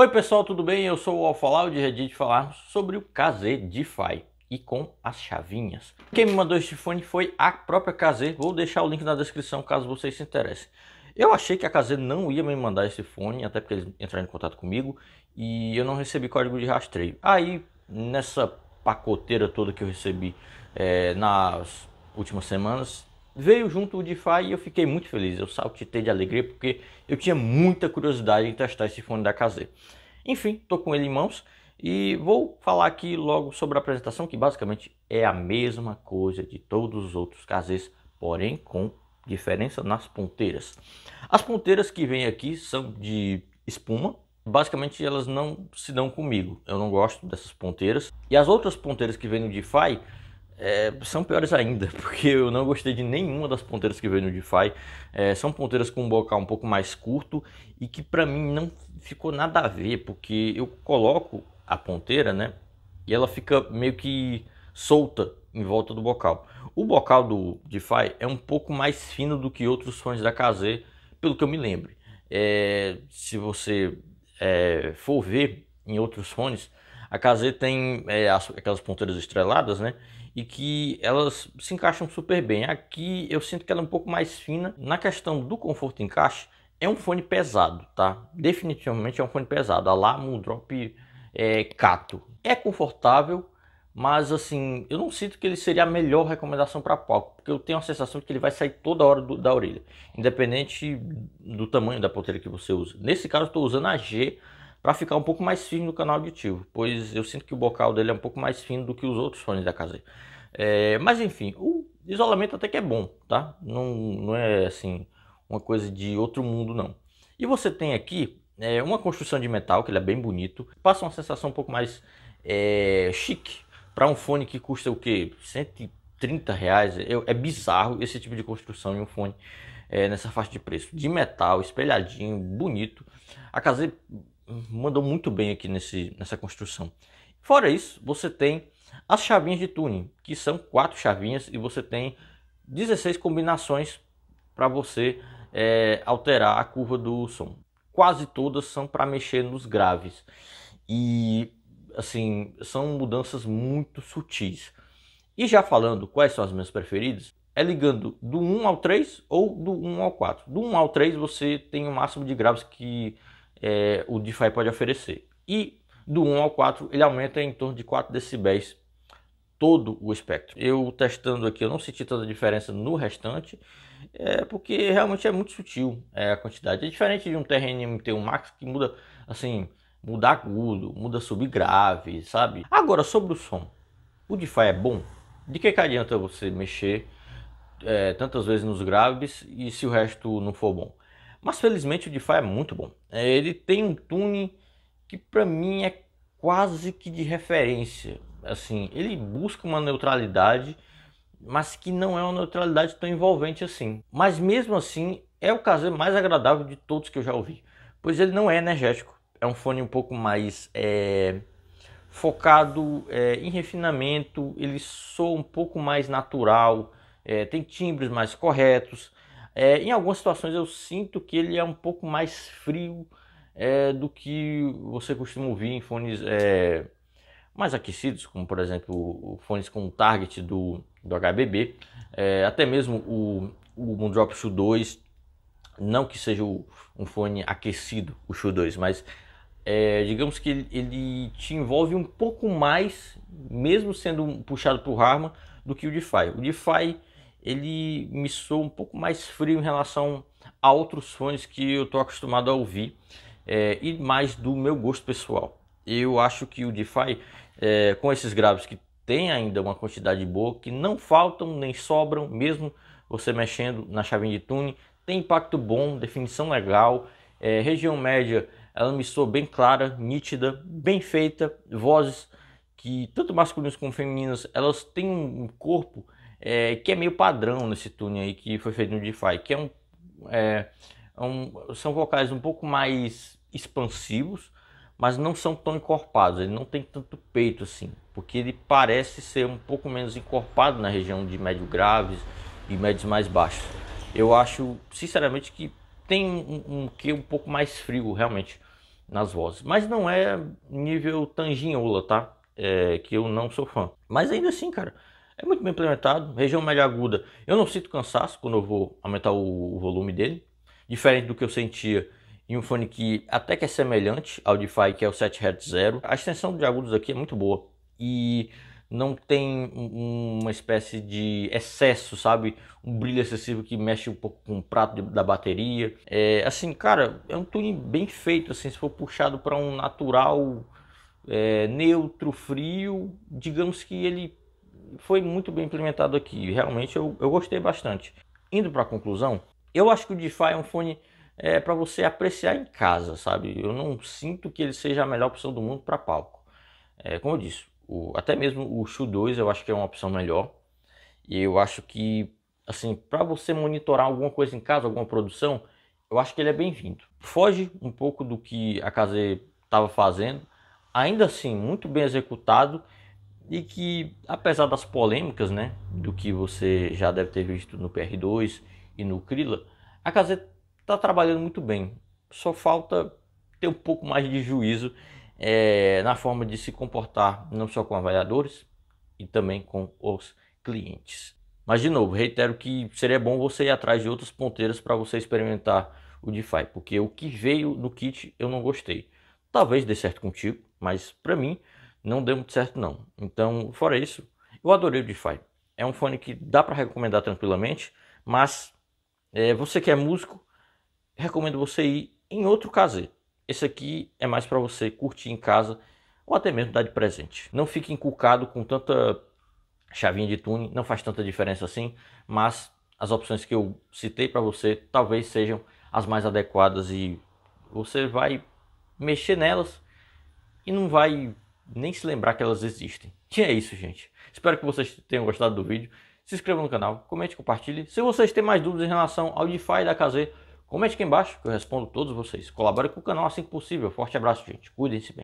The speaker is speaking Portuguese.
Oi pessoal, tudo bem? Eu sou o Alfalau é de Reddit falarmos sobre o KZ DeFi e com as chavinhas. Quem me mandou este fone foi a própria KZ, vou deixar o link na descrição caso vocês se interessem. Eu achei que a KZ não ia me mandar esse fone, até porque eles entraram em contato comigo e eu não recebi código de rastreio. Aí, nessa pacoteira toda que eu recebi é, nas últimas semanas, veio junto o DeFi e eu fiquei muito feliz. Eu saltitei de alegria porque eu tinha muita curiosidade em testar esse fone da KZ. Enfim, estou com ele em mãos e vou falar aqui logo sobre a apresentação, que basicamente é a mesma coisa de todos os outros KZs, porém com diferença nas ponteiras. As ponteiras que vêm aqui são de espuma, basicamente elas não se dão comigo. Eu não gosto dessas ponteiras. E as outras ponteiras que vêm no DeFi é, são piores ainda, porque eu não gostei de nenhuma das ponteiras que veio no DeFi. É, são ponteiras com um bocal um pouco mais curto e que para mim não ficou nada a ver, porque eu coloco a ponteira, né? E ela fica meio que solta em volta do bocal. O bocal do DeFi é um pouco mais fino do que outros fones da KZ, pelo que eu me lembro. É, se você é, for ver em outros fones, a KZ tem é, aquelas ponteiras estreladas, né? e que elas se encaixam super bem. Aqui eu sinto que ela é um pouco mais fina. Na questão do conforto encaixe, é um fone pesado, tá? Definitivamente é um fone pesado. A Lamo Drop é, Cato. É confortável, mas assim, eu não sinto que ele seria a melhor recomendação para palco, porque eu tenho a sensação de que ele vai sair toda hora do, da orelha, independente do tamanho da ponteira que você usa. Nesse caso, estou usando a G para ficar um pouco mais fino no canal auditivo, pois eu sinto que o bocal dele é um pouco mais fino do que os outros fones da KZ. É, mas enfim, o isolamento até que é bom, tá? Não, não é assim uma coisa de outro mundo não. E você tem aqui é, uma construção de metal, que ele é bem bonito, passa uma sensação um pouco mais é, chique para um fone que custa o que? 130 reais. É, é bizarro esse tipo de construção de um fone é, nessa faixa de preço. De metal, espelhadinho, bonito. A KZ mandou muito bem aqui nesse, nessa construção. Fora isso, você tem as chavinhas de tuning, que são quatro chavinhas e você tem 16 combinações para você é, alterar a curva do som. Quase todas são para mexer nos graves e assim são mudanças muito sutis. E já falando quais são as minhas preferidas, é ligando do 1 ao 3 ou do 1 ao 4. Do 1 ao 3 você tem o máximo de graves que é, o DeFi pode oferecer. E do 1 ao 4 ele aumenta em torno de 4 decibéis todo o espectro. Eu testando aqui, eu não senti tanta diferença no restante, é porque realmente é muito sutil é, a quantidade. É diferente de um TRNMT1 Max que muda assim, muda agudo, muda subgrave, sabe? Agora sobre o som, o DeFi é bom? De que, que adianta você mexer é, tantas vezes nos graves e se o resto não for bom? Mas felizmente o DeFi é muito bom. É, ele tem um tune que para mim é quase que de referência. Assim, ele busca uma neutralidade, mas que não é uma neutralidade tão envolvente assim. Mas mesmo assim, é o caso mais agradável de todos que eu já ouvi, pois ele não é energético. É um fone um pouco mais é, focado é, em refinamento, ele soa um pouco mais natural, é, tem timbres mais corretos. É, em algumas situações eu sinto que ele é um pouco mais frio é, do que você costuma ouvir em fones é, mais aquecidos, como por exemplo fones com target do, do HBB, é, até mesmo o, o Moondrop Shoe 2, não que seja o, um fone aquecido, o Shoe 2, mas é, digamos que ele, ele, te envolve um pouco mais, mesmo sendo puxado por Harman, do que o DeFi. O DeFi ele me soa um pouco mais frio em relação a outros fones que eu estou acostumado a ouvir é, e mais do meu gosto pessoal. Eu acho que o DeFi, é, eh, com esses graves que tem ainda uma quantidade boa, que não faltam nem sobram, mesmo você mexendo na chavinha de tune, tem impacto bom, definição legal, é, região média ela me soa bem clara, nítida, bem feita, vozes que tanto masculinas como femininas elas têm um corpo é, que é meio padrão nesse tune aí que foi feito no DeFi, que é um, é, é, um, são vocais um pouco mais expansivos, mas não são tão encorpados, ele não tem tanto peito assim, porque ele parece ser um pouco menos encorpado na região de médio graves e médios mais baixos. Eu acho, sinceramente, que tem um, um que um pouco mais frio realmente nas vozes, mas não é nível tanginhola, tá? É, que eu não sou fã. Mas ainda assim, cara, é muito bem implementado, região média aguda. Eu não sinto cansaço quando eu vou aumentar o, o volume dele, diferente do que eu sentia em um fone que até que é semelhante ao DeFi, que é o 7 Hz Zero. A extensão de agudos aqui é muito boa e não tem uma espécie de excesso, sabe? Um brilho excessivo que mexe um pouco com o prato da bateria. É, assim, cara, é um tuning bem feito, assim, se for puxado para um natural é, neutro, frio, digamos que ele foi muito bem implementado aqui. Realmente eu, eu gostei bastante. Indo para a conclusão, eu acho que o DeFi é um fone é, para você apreciar em casa, sabe? Eu não sinto que ele seja a melhor opção do mundo para palco. É, como eu disse, o, até mesmo o Shoe 2 eu acho que é uma opção melhor. E eu acho que, assim, para você monitorar alguma coisa em casa, alguma produção, eu acho que ele é bem-vindo. Foge um pouco do que a KZ estava fazendo, ainda assim, muito bem executado e que, apesar das polêmicas, né, do que você já deve ter visto no PR2 e no Krilla, a KZ está trabalhando muito bem. Só falta ter um pouco mais de juízo é, na forma de se comportar, não só com avaliadores e também com os clientes. Mas, de novo, reitero que seria bom você ir atrás de outras ponteiras para você experimentar o DeFi, porque o que veio no kit eu não gostei. Talvez dê certo contigo, mas para mim não deu muito certo não. Então, fora isso, eu adorei o DeFi. É um fone que dá para recomendar tranquilamente, mas é, você que é músico, recomendo você ir em outro KZ. Esse aqui é mais para você curtir em casa ou até mesmo dar de presente. Não fique encucado com tanta chavinha de tune, não faz tanta diferença assim, mas as opções que eu citei para você talvez sejam as mais adequadas e você vai mexer nelas e não vai nem se lembrar que elas existem. E é isso, gente. Espero que vocês tenham gostado do vídeo. Se inscreva no canal, comente, compartilhe. Se vocês têm mais dúvidas em relação ao DeFi da KZ, comente aqui embaixo que eu respondo todos vocês. Colabore com o canal assim que possível. Forte abraço, gente. Cuidem-se bem.